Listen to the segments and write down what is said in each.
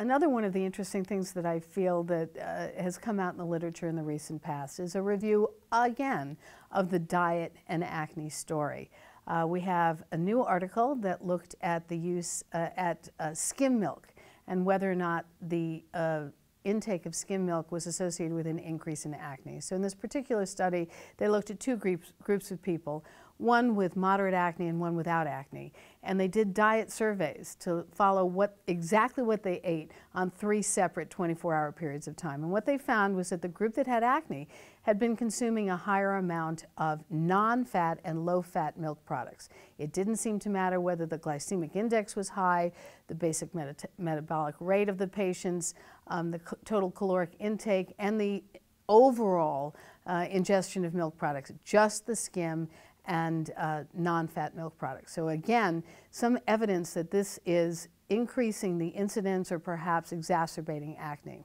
another one of the interesting things that I feel that uh, has come out in the literature in the recent past is a review again of the diet and acne story. Uh, we have a new article that looked at the use uh, at uh, skim milk and whether or not the uh, intake of skim milk was associated with an increase in acne. So in this particular study, they looked at two groups, groups of people, one with moderate acne and one without acne. And they did diet surveys to follow what exactly what they ate on three separate 24-hour periods of time. And what they found was that the group that had acne had been consuming a higher amount of non-fat and low-fat milk products. It didn't seem to matter whether the glycemic index was high, the basic meta metabolic rate of the patients, um, the total caloric intake, and the overall uh, ingestion of milk products, just the skim and uh, non-fat milk products. So again, some evidence that this is increasing the incidence or perhaps exacerbating acne.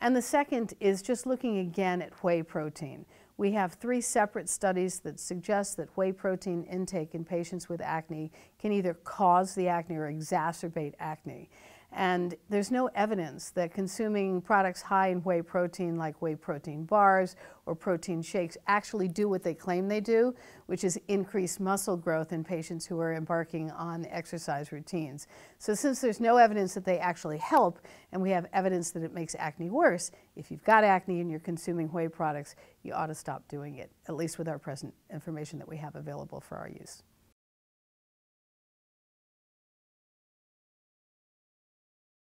And the second is just looking again at whey protein. We have three separate studies that suggest that whey protein intake in patients with acne can either cause the acne or exacerbate acne. And there's no evidence that consuming products high in whey protein, like whey protein bars or protein shakes, actually do what they claim they do, which is increase muscle growth in patients who are embarking on exercise routines. So, since there's no evidence that they actually help, and we have evidence that it makes acne worse, if you've got acne and you're consuming whey products, you ought to stop doing it, at least with our present information that we have available for our use.